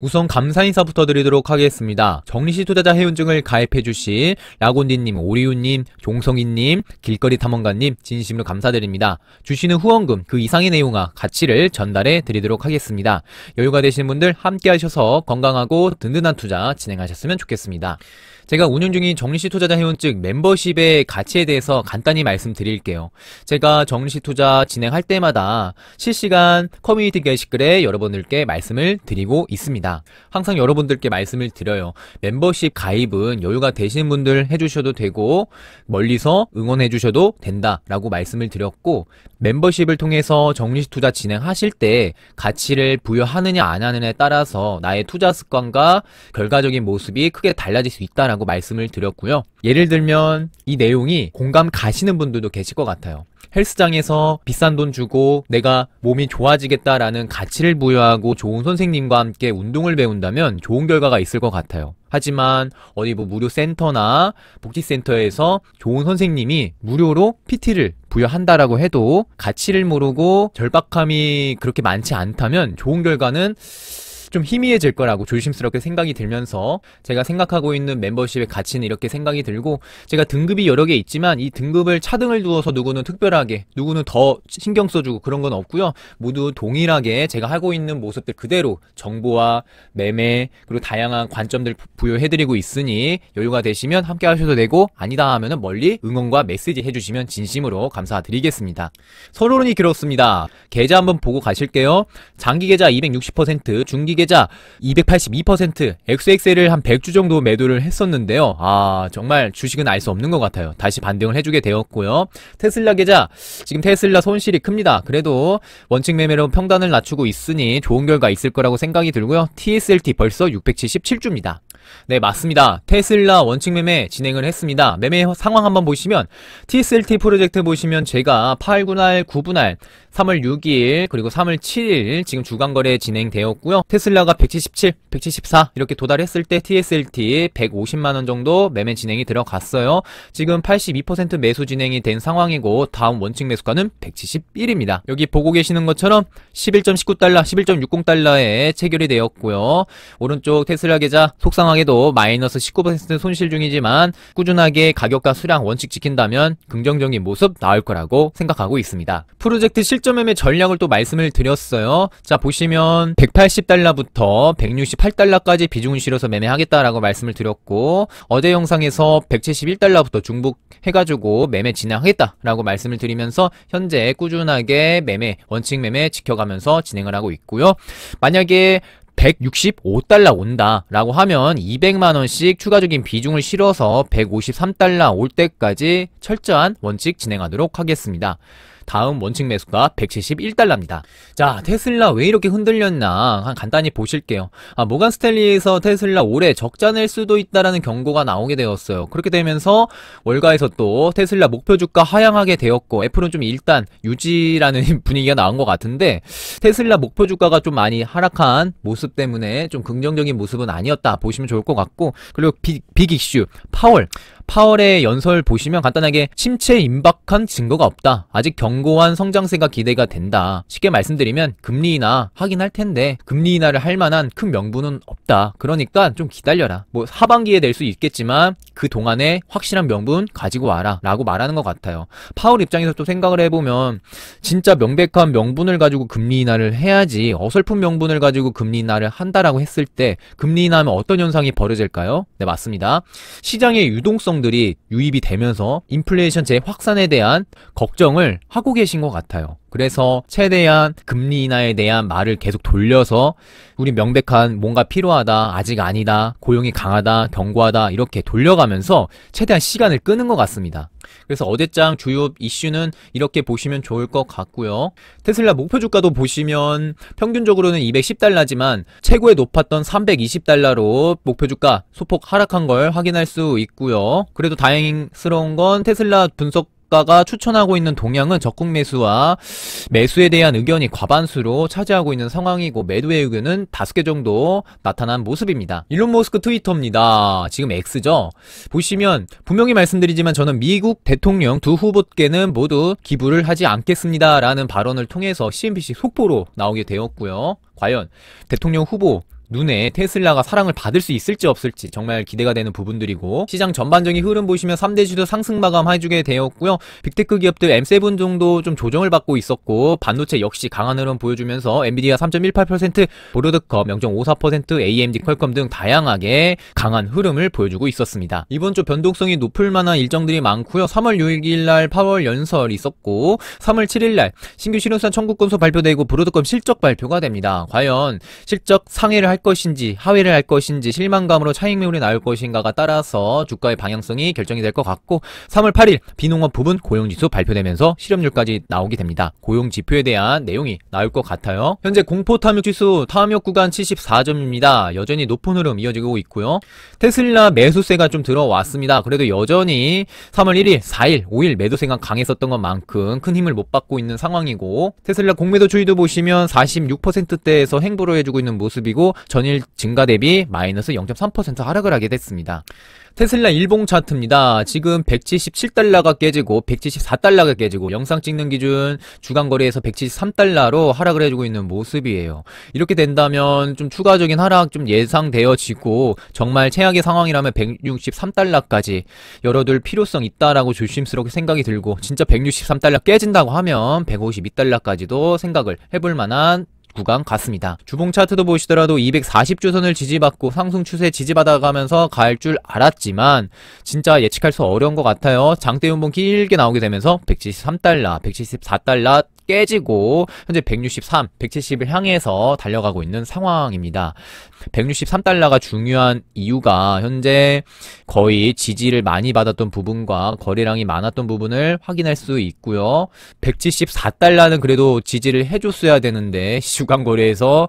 우선 감사 인사부터 드리도록 하겠습니다. 정리시 투자자 회원증을 가입해 주신 라곤디님, 오리우님, 종성이님, 길거리 탐험가님 진심으로 감사드립니다. 주시는 후원금 그 이상의 내용과 가치를 전달해 드리도록 하겠습니다. 여유가 되신 분들 함께 하셔서 건강하고 든든한 투자 진행하셨으면 좋겠습니다. 제가 운영 중인 정리시 투자자 회원증 멤버십의 가치에 대해서 간단히 말씀드릴게요. 제가 정리시 투자 진행할 때마다 실시간 커뮤니티 게시글에 여러분들께 말씀을 드리고 있습니다. 항상 여러분들께 말씀을 드려요. 멤버십 가입은 여유가 되시는 분들 해주셔도 되고 멀리서 응원해 주셔도 된다라고 말씀을 드렸고 멤버십을 통해서 정리시 투자 진행하실 때 가치를 부여하느냐 안 하느냐에 따라서 나의 투자 습관과 결과적인 모습이 크게 달라질 수 있다라고 있다고 말씀을 드렸고요. 예를 들면 이 내용이 공감 가시는 분들도 계실 것 같아요. 헬스장에서 비싼 돈 주고 내가 몸이 좋아지겠다라는 가치를 부여하고 좋은 선생님과 함께 운동을 배운다면 좋은 결과가 있을 것 같아요. 하지만 어디 뭐 무료 센터나 복지센터에서 좋은 선생님이 무료로 PT를 부여한다라고 해도 가치를 모르고 절박함이 그렇게 많지 않다면 좋은 결과는 좀 희미해질 거라고 조심스럽게 생각이 들면서 제가 생각하고 있는 멤버십의 가치는 이렇게 생각이 들고 제가 등급이 여러 개 있지만 이 등급을 차등을 두어서 누구는 특별하게 누구는 더 신경 써주고 그런 건 없고요. 모두 동일하게 제가 하고 있는 모습들 그대로 정보와 매매 그리고 다양한 관점들 부여해드리고 있으니 여유가 되시면 함께 하셔도 되고 아니다 하면은 멀리 응원과 메시지 해주시면 진심으로 감사드리겠습니다. 서론이 길었습니다. 계좌 한번 보고 가실게요. 장기 계좌 260% 중기 계좌 282% XXL을 한 100주 정도 매도를 했었는데요. 아 정말 주식은 알 수 없는 것 같아요. 다시 반등을 해주게 되었고요. 테슬라 계좌 지금 테슬라 손실이 큽니다. 그래도 원칙 매매로 평단을 낮추고 있으니 좋은 결과 있을 거라고 생각이 들고요. TSLT 벌써 677주입니다. 네 맞습니다 테슬라 원칙 매매 진행을 했습니다 매매 상황 한번 보시면 TSLT 프로젝트 보시면 제가 8분할 9분할 3월 6일 그리고 3월 7일 지금 주간거래 진행되었고요 테슬라가 177 174 이렇게 도달했을 때 TSLT 150만원 정도 매매 진행이 들어갔어요 지금 82% 매수 진행이 된 상황이고 다음 원칙 매수가는 171입니다 여기 보고 계시는 것처럼 11.19달러 11.60달러에 체결이 되었고요 오른쪽 테슬라 계좌 속상하게 상황에도 마이너스 19% 손실 중이지만 꾸준하게 가격과 수량 원칙 지킨다면 긍정적인 모습 나올 거라고 생각하고 있습니다. 프로젝트 실전 매매 전략을 또 말씀을 드렸어요. 자 보시면 180달러부터 168달러까지 비중을 실어서 매매하겠다라고 말씀을 드렸고 어제 영상에서 171달러부터 중복 해가지고 매매 진행하겠다라고 말씀을 드리면서 현재 꾸준하게 매매 원칙 매매 지켜가면서 진행을 하고 있고요. 만약에 165달러 온다라고 하면 200만원씩 추가적인 비중을 실어서 153달러 올 때까지 철저한 원칙 진행하도록 하겠습니다. 다음 원칙 매수가 171달러입니다. 자, 테슬라 왜 이렇게 흔들렸나 한 간단히 보실게요. 아, 모간 스탠리에서 테슬라 올해 적자 낼 수도 있다라는 경고가 나오게 되었어요. 그렇게 되면서 월가에서 또 테슬라 목표 주가 하향하게 되었고 애플은 좀 일단 유지라는 분위기가 나온 것 같은데 테슬라 목표 주가가 좀 많이 하락한 모습 때문에 좀 긍정적인 모습은 아니었다 보시면 좋을 것 같고 그리고 빅, 빅 이슈 파월 파월의 연설 보시면 간단하게 침체 임박한 증거가 없다. 아직 경 견고한 성장세가 기대가 된다. 쉽게 말씀드리면 금리 인하 하긴 할 텐데 금리 인하를 할 만한 큰 명분은 없다. 그러니까 좀 기다려라. 뭐 하반기에 될 수 있겠지만 그 동안에 확실한 명분 가지고 와라. 라고 말하는 것 같아요. 파울 입장에서 또 생각을 해보면 진짜 명백한 명분을 가지고 금리 인하를 해야지 어설픈 명분을 가지고 금리 인하를 한다라고 했을 때 금리 인하하면 어떤 현상이 벌어질까요? 네, 맞습니다. 시장의 유동성들이 유입이 되면서 인플레이션재 확산에 대한 걱정을 하고 하고 계신 것 같아요. 그래서 최대한 금리 인하에 대한 말을 계속 돌려서 우리 명백한 뭔가 필요하다, 아직 아니다, 고용이 강하다, 견고하다 이렇게 돌려가면서 최대한 시간을 끄는 것 같습니다. 그래서 어제장 주요 이슈는 이렇게 보시면 좋을 것 같고요. 테슬라 목표 주가도 보시면 평균적으로는 210달러지만 최고에 높았던 320달러로 목표 주가 소폭 하락한 걸 확인할 수 있고요. 그래도 다행스러운 건 테슬라 분석 평가가 추천하고 있는 동향은 적극 매수와 매수에 대한 의견이 과반수로 차지하고 있는 상황이고 매도의 의견은 5개 정도 나타난 모습입니다. 일론 머스크 트위터입니다. 지금 X죠? 보시면 분명히 말씀드리지만 저는 미국 대통령 두 후보께는 모두 기부를 하지 않겠습니다. 라는 발언을 통해서 CNBC 속보로 나오게 되었고요. 과연 대통령 후보 눈에 테슬라가 사랑을 받을 수 있을지 없을지 정말 기대가 되는 부분들이고 시장 전반적인 흐름 보시면 3대 지도 상승 마감해주게 되었고요. 빅테크 기업들 M7 정도 좀 조정을 받고 있었고 반도체 역시 강한 흐름 보여주면서 엔비디아 3.18% 보르드컵 0.54% AMD 퀄컴 등 다양하게 강한 흐름을 보여주고 있었습니다. 이번 주 변동성이 높을 만한 일정들이 많고요. 3월 6일 날8월 연설 있었고 3월 7일 날 신규 신용산 청구 건수 발표되고 보르드컵 실적 발표가 됩니다. 과연 실적 상회를 할 것인지 하회를 할 것인지 실망감으로 차익 매물이 나올 것인가가 따라서 주가의 방향성이 결정이 될 것 같고 3월 8일 비농업 부분 고용지수 발표되면서 실업률까지 나오게 됩니다. 고용지표에 대한 내용이 나올 것 같아요. 현재 공포탐욕지수 탐욕 구간 74점입니다. 여전히 높은 흐름 이어지고 있고요. 테슬라 매수세가 좀 들어왔습니다. 그래도 여전히 3월 1일, 4일, 5일 매도세가 강했었던 것만큼 큰 힘을 못 받고 있는 상황이고 테슬라 공매도 추이도 보시면 46%대 상태서 행보를 해주고 있는 모습이고 전일 증가 대비 마이너스 0.3% 하락을 하게 됐습니다. 테슬라 일봉 차트입니다. 지금 177달러가 깨지고 174달러가 깨지고 영상 찍는 기준 주간 거래에서 173달러로 하락을 해주고 있는 모습이에요. 이렇게 된다면 좀 추가적인 하락 좀 예상되어지고 정말 최악의 상황이라면 163달러까지 열어둘 필요성 있다라고 조심스럽게 생각이 들고 진짜 163달러 깨진다고 하면 152달러까지도 생각을 해볼 만한 구간 같습니다. 주봉 차트도 보시더라도 240주선을 지지받고 상승 추세 지지받아가면서 갈 줄 알았지만 진짜 예측할 수 어려운 것 같아요. 장대 연봉 길게 나오게 되면서 173달러, 174달러 깨지고 현재 163, 170을 향해서 달려가고 있는 상황입니다. 163달러가 중요한 이유가 현재 거의 지지를 많이 받았던 부분과 거래량이 많았던 부분을 확인할 수 있고요. 174달러는 그래도 지지를 해줬어야 되는데 주간 거래에서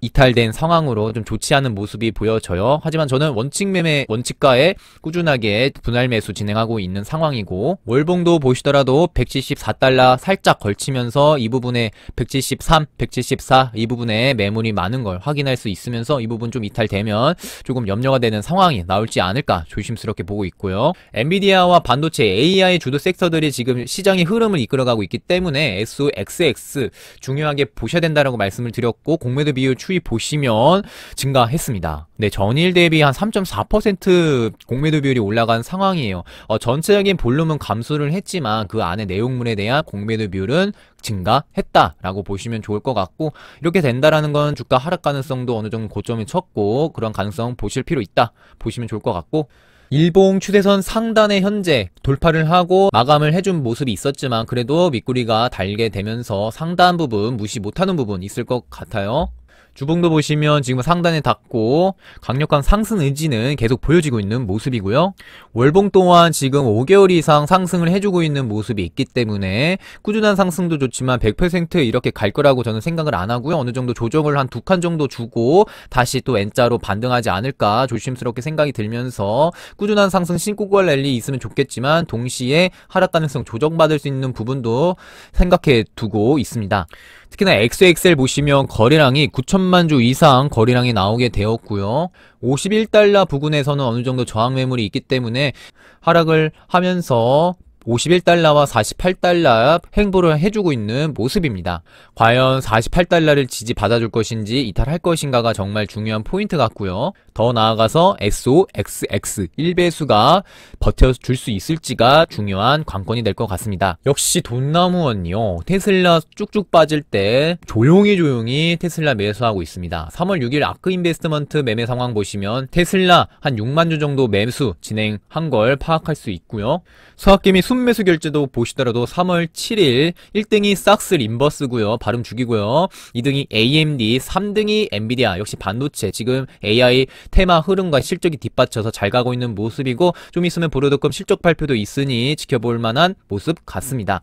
이탈된 상황으로 좀 좋지 않은 모습이 보여져요. 하지만 저는 원칙 매매 원칙가에 꾸준하게 분할 매수 진행하고 있는 상황이고 월봉도 보시더라도 174달러 살짝 걸치면서 보면서 이 부분에 173, 174 이 부분에 매물이 많은 걸 확인할 수 있으면서 이 부분 좀 이탈되면 조금 염려가 되는 상황이 나올지 않을까 조심스럽게 보고 있고요. 엔비디아와 반도체 AI 주도 섹터들이 지금 시장의 흐름을 이끌어가고 있기 때문에 SOXX 중요하게 보셔야 된다라고 말씀을 드렸고 공매도 비율 추이 보시면 증가했습니다. 네, 전일 대비 한 3.4% 공매도 비율이 올라간 상황이에요. 어, 전체적인 볼륨은 감소를 했지만 그 안에 내용물에 대한 공매도 비율은 증가했다라고 보시면 좋을 것 같고 이렇게 된다라는 건 주가 하락 가능성도 어느 정도 고점이 쳤고 그런 가능성 보실 필요 있다 보시면 좋을 것 같고 일봉 추세선 상단에 현재 돌파를 하고 마감을 해준 모습이 있었지만 그래도 밑구리가 달게 되면서 상단 부분 무시 못하는 부분 있을 것 같아요. 주봉도 보시면 지금 상단에 닿고 강력한 상승 의지는 계속 보여지고 있는 모습이고요. 월봉 또한 지금 5개월 이상 상승을 해주고 있는 모습이 있기 때문에 꾸준한 상승도 좋지만 100% 이렇게 갈 거라고 저는 생각을 안 하고요. 어느 정도 조정을 한 두 칸 정도 주고 다시 또 N자로 반등하지 않을까 조심스럽게 생각이 들면서 꾸준한 상승 신고 구할 랠리 있으면 좋겠지만 동시에 하락 가능성 조정받을 수 있는 부분도 생각해 두고 있습니다. 특히나 XXL 보시면 거래량이 9천만 주 이상 거래량이 나오게 되었고요. 51달러 부근에서는 어느 정도 저항 매물이 있기 때문에 하락을 하면서 51달러와 48달러 행보를 해주고 있는 모습입니다. 과연 48달러를 지지받아줄 것인지 이탈할 것인가가 정말 중요한 포인트 같고요. 더 나아가서 SOXX 1배수가 버텨줄 수 있을지가 중요한 관건이 될 것 같습니다. 역시 돈나무 원니요 테슬라 쭉쭉 빠질 때 조용히 조용히 테슬라 매수하고 있습니다. 3월 6일 아크 인베스트먼트 매매 상황 보시면 테슬라 한 6만 주 정도 매수 진행한 걸 파악할 수 있고요. 수학개미 순매수 결제도 보시더라도 3월 7일 1등이 싹스 림버스고요. 발음 죽이고요. 2등이 AMD, 3등이 엔비디아. 역시 반도체 지금 AI 테마 흐름과 실적이 뒷받쳐서 잘 가고 있는 모습이고 좀 있으면 보르도금 실적 발표도 있으니 지켜볼 만한 모습 같습니다.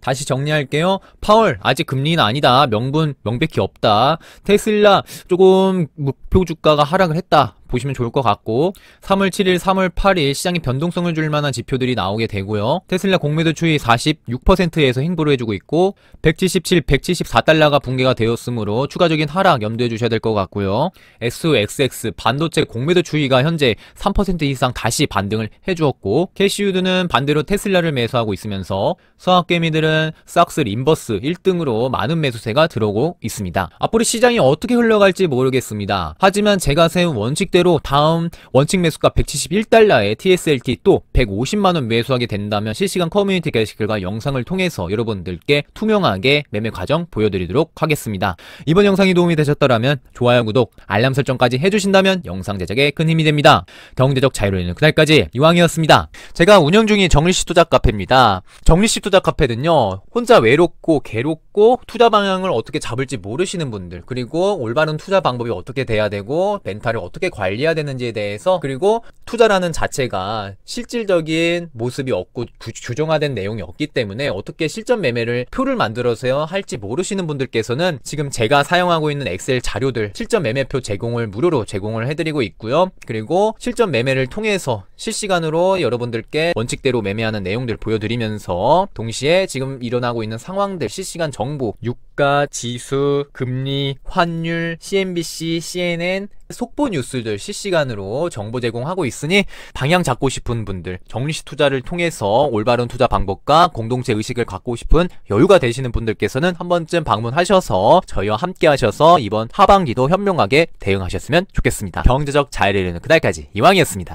다시 정리할게요. 파월 아직 금리는 아니다. 명분 명백히 없다. 테슬라 조금 목표 주가가 하락을 했다. 보시면 좋을 것 같고 3월 7일, 3월 8일 시장에 변동성을 줄 만한 지표들이 나오게 되고요. 테슬라 공매도 추이 46%에서 행보를 해주고 있고 177, 174달러가 붕괴가 되었으므로 추가적인 하락 염두해 주셔야 될 것 같고요. SOXX 반도체 공매도 추이가 현재 3% 이상 다시 반등을 해주었고 캐시우드는 반대로 테슬라를 매수하고 있으면서 서학개미들은 싹스 인버스 1등으로 많은 매수세가 들어오고 있습니다. 앞으로 시장이 어떻게 흘러갈지 모르겠습니다. 하지만 제가 세운 원칙 원칙대로 다음 원칙 매수가 171달러에 TSLT 또 150만원 매수하게 된다면 실시간 커뮤니티 게시글과 영상을 통해서 여러분들께 투명하게 매매 과정 보여드리도록 하겠습니다. 이번 영상이 도움이 되셨다면 좋아요, 구독, 알람 설정까지 해주신다면 영상 제작에 큰 힘이 됩니다. 경제적 자유로 있는 그날까지 이왕이었습니다. 제가 운영 중인 정리식 투자 카페입니다. 정리식 투자 카페는요. 혼자 외롭고 괴롭고 투자 방향을 어떻게 잡을지 모르시는 분들 그리고 올바른 투자 방법이 어떻게 돼야 되고 멘탈을 어떻게 관리 관리해야 되는지에 대해서 그리고 투자라는 자체가 실질적인 모습이 없고 구, 규정화된 내용이 없기 때문에 어떻게 실전 매매를 표를 만들어서 할지 모르시는 분들께서는 지금 제가 사용하고 있는 엑셀 자료들 실전 매매표 제공을 무료로 제공을 해드리고 있고요. 그리고 실전 매매를 통해서 실시간으로 여러분들께 원칙대로 매매하는 내용들 보여드리면서 동시에 지금 일어나고 있는 상황들 실시간 정보 6 주가, 지수, 금리, 환율, CNBC, CNN, 속보 뉴스들 실시간으로 정보 제공하고 있으니 방향 잡고 싶은 분들, 정리식 투자를 통해서 올바른 투자 방법과 공동체 의식을 갖고 싶은 여유가 되시는 분들께서는 한 번쯤 방문하셔서 저희와 함께 하셔서 이번 하반기도 현명하게 대응하셨으면 좋겠습니다. 경제적 자유를 이루는 그날까지 이왕이었습니다.